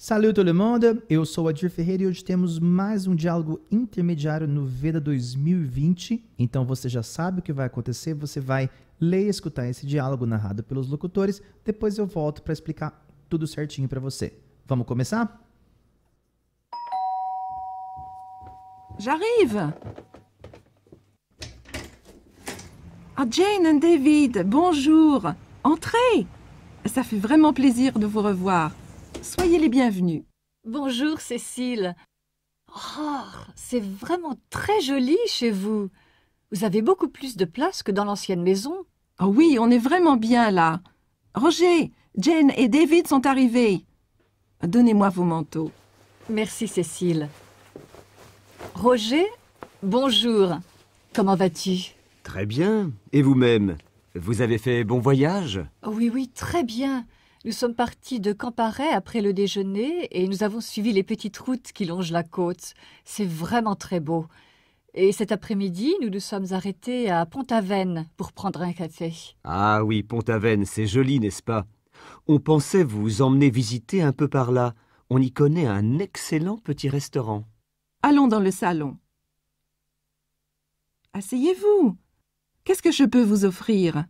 Salut todo mundo, eu sou o Adir Ferreira e hoje temos mais um diálogo intermediário no Veda 2020. Então você já sabe o que vai acontecer, você vai ler e escutar esse diálogo narrado pelos locutores, depois eu volto para explicar tudo certinho para você. Vamos começar? J'arrive. Ah, Jane and David, bonjour. Entrez. Ça fait vraiment plaisir de vous revoir. Soyez les bienvenus. Bonjour Cécile. Oh, c'est vraiment très joli chez vous. Vous avez beaucoup plus de place que dans l'ancienne maison. Oh oui, on est vraiment bien là. Roger, Jane et David sont arrivés. Donnez-moi vos manteaux. Merci Cécile. Roger, bonjour. Comment vas-tu Très bien. Et vous-même Vous avez fait bon voyage Oui, oui, très bien. Nous sommes partis de Camparet après le déjeuner et nous avons suivi les petites routes qui longent la côte. C'est vraiment très beau. Et cet après-midi, nous nous sommes arrêtés à Pont-Aven pour prendre un café. Ah oui, Pont-Aven, c'est joli, n'est-ce pas On pensait vous emmener visiter un peu par là. On y connaît un excellent petit restaurant. Allons dans le salon. Asseyez-vous. Qu'est-ce que je peux vous offrir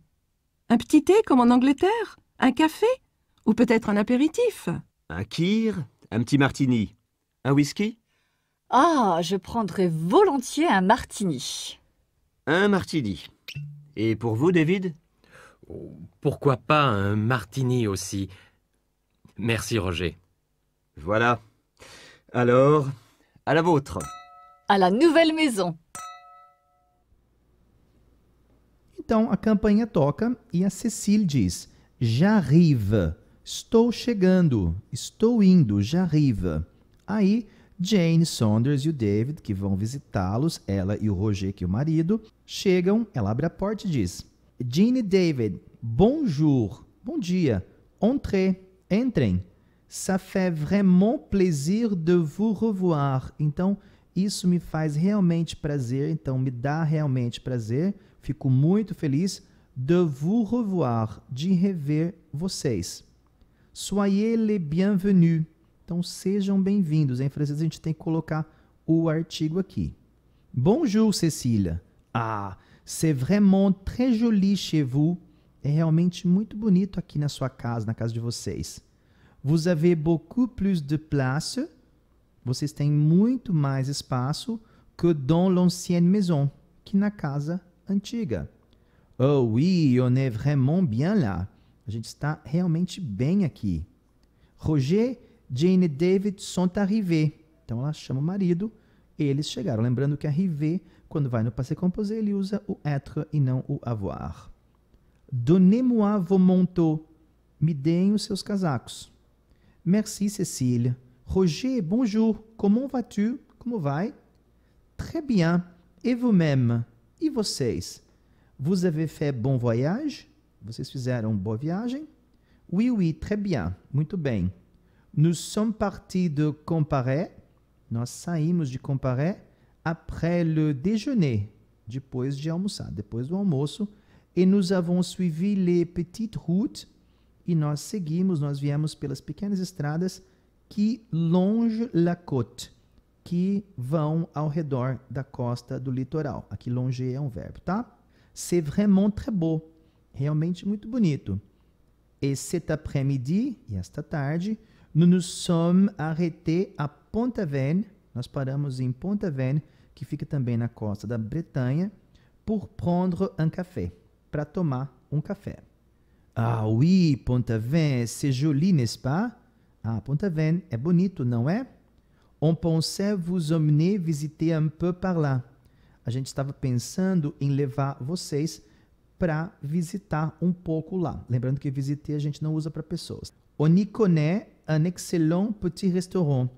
Un petit thé comme en Angleterre Un café ou peut-être un apéritif Un kir Un petit martini Un whisky Ah, je prendrais volontiers un martini. Un martini. Et pour vous, David Pourquoi pas un martini aussi Merci, Roger. Voilà. Alors, à la vôtre. À la nouvelle maison. Então a campanha toca e a Cecile diz: J'arrive. Estou chegando, estou indo, já arriva. Aí Jane Saunders e o David, que vão visitá-los, ela e o Roger, que é o marido, chegam, ela abre a porta e diz: Jean e David, bonjour, bom dia, entrez, entrem. Ça fait vraiment plaisir de vous revoir. Então, isso me faz realmente prazer, então me dá realmente prazer, fico muito feliz de vous revoir, de rever vocês. Soyez les bienvenus. Então sejam bem-vindos. Em francês a gente tem que colocar o artigo aqui. Bonjour, Cecília. Ah, c'est vraiment très joli chez vous. É realmente muito bonito aqui na sua casa, na casa de vocês. Vous avez beaucoup plus de place. Vocês têm muito mais espaço que dans l'ancienne maison, que na casa antiga. Oh oui, on est vraiment bien là. A gente está realmente bem aqui. Roger, Jane e David sont arrivés. Então ela chama o marido, eles chegaram. Lembrando que arriver, quando vai no passé composé, ele usa o être e não o avoir. Donnez-moi vos manteaux. Me deem os seus casacos. Merci, Cecília. Roger, bonjour. Comment vas-tu? Como vai? Très bien. Et vous-même? E vocês? Vous avez fait bon voyage? Vocês fizeram boa viagem? Oui, oui, très bien. Muito bem. Nous sommes partis de Comparé. Nós saímos de Comparé après le déjeuner. Depois de almoçar, depois do almoço. Et nous avons suivi les petites routes. E nós seguimos, nós viemos pelas pequenas estradas que longe la côte, que vão ao redor da costa do litoral. Aqui longe é um verbo, tá? C'est vraiment très beau. Realmente muito bonito. E cet après-midi, e esta tarde, nous nous sommes arrêtés à Ponta Vén. nós paramos em Ponta Vén, que fica também na costa da Bretanha, pour prendre un café, para tomar um café. Ah oui, Ponta Vén, c'est joli, n'est-ce pas? Ah, Ponta Vén, é bonito, não é? On pensait vous emmener visiter un peu par là. A gente estava pensando em levar vocês para visitar um pouco lá. Lembrando que visitei a gente não usa para pessoas. connaît un excellent petit restaurant.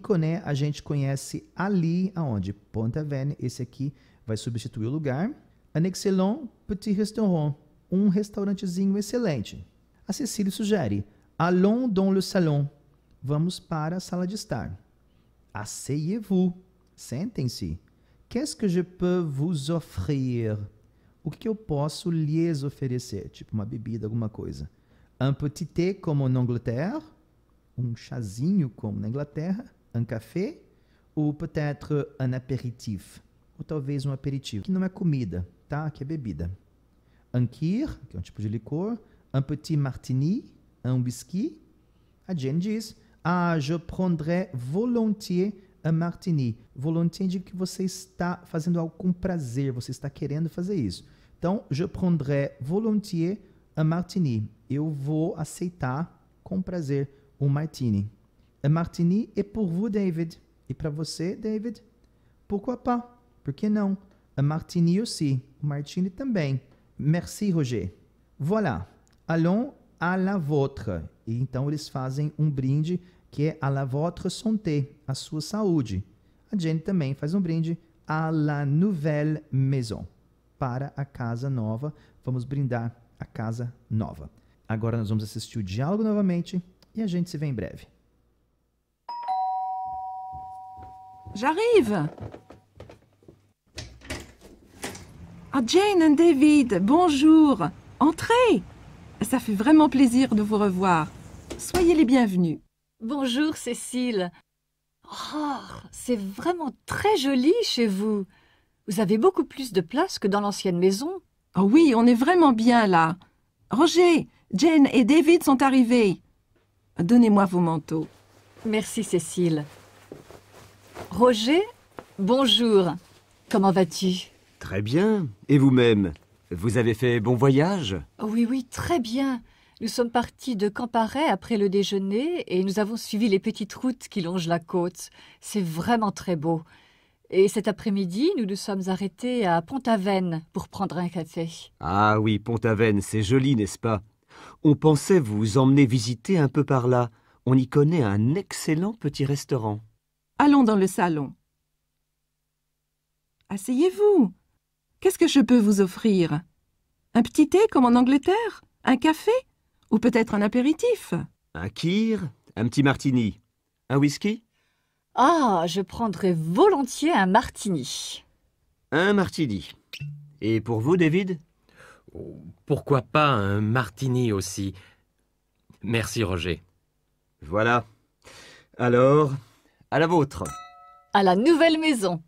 connaît, a gente conhece ali, aonde? Ponta Vene, esse aqui vai substituir o lugar. Un excellent petit restaurant. Um restaurantezinho excelente. A Cecília sugere, allons dans le salon. Vamos para a sala de estar. Asseyez-vous. Sentem-se. Qu'est-ce que je peux vous offrir? o que eu posso lhes oferecer? Tipo uma bebida, alguma coisa. Un petit thé como na Inglaterra, um chazinho como na Inglaterra, um café, ou peut-être un apéritif, ou talvez um aperitivo, que não é comida, tá? Que é bebida. Un kir, que é um tipo de licor, un petit martini, um whisky. A Jane diz, ah, je prendrais volontiers a martini. Volontiers indica que você está fazendo algo com prazer, você está querendo fazer isso. Então, je prendrai volontiers a martini. Eu vou aceitar com prazer um martini. A martini é pour vous, David. E para você, David? Pourquoi pas? Por que não? A martini aussi. O martini também. Merci, Roger. Voilà. Allons à la vôtre. E então eles fazem um brinde que é à la votre santé, a sua saúde. A Jane também faz um brinde à la nouvelle maison, para a casa nova. Vamos brindar a casa nova. Agora nós vamos assistir o diálogo novamente e a gente se vê em breve. J'arrive. Ah, Jane and David, bonjour. Entrez. Ça fait vraiment plaisir de vous revoir. Soyez les bienvenus. Bonjour, Cécile. Oh, c'est vraiment très joli chez vous. Vous avez beaucoup plus de place que dans l'ancienne maison. Oh oui, on est vraiment bien là. Roger, Jane et David sont arrivés. Donnez-moi vos manteaux. Merci, Cécile. Roger, bonjour. Comment vas-tu Très bien. Et vous-même Vous avez fait bon voyage Oui, oui, très bien. Nous sommes partis de Camparet après le déjeuner et nous avons suivi les petites routes qui longent la côte. C'est vraiment très beau. Et cet après-midi, nous nous sommes arrêtés à Pont-Aven pour prendre un café. Ah oui, Pont-Aven, c'est joli, n'est-ce pas On pensait vous emmener visiter un peu par là. On y connaît un excellent petit restaurant. Allons dans le salon. Asseyez-vous. Qu'est-ce que je peux vous offrir Un petit thé comme en Angleterre Un café ou peut-être un apéritif Un kir Un petit martini Un whisky Ah, je prendrais volontiers un martini. Un martini. Et pour vous, David oh, Pourquoi pas un martini aussi Merci, Roger. Voilà. Alors, à la vôtre. À la nouvelle maison.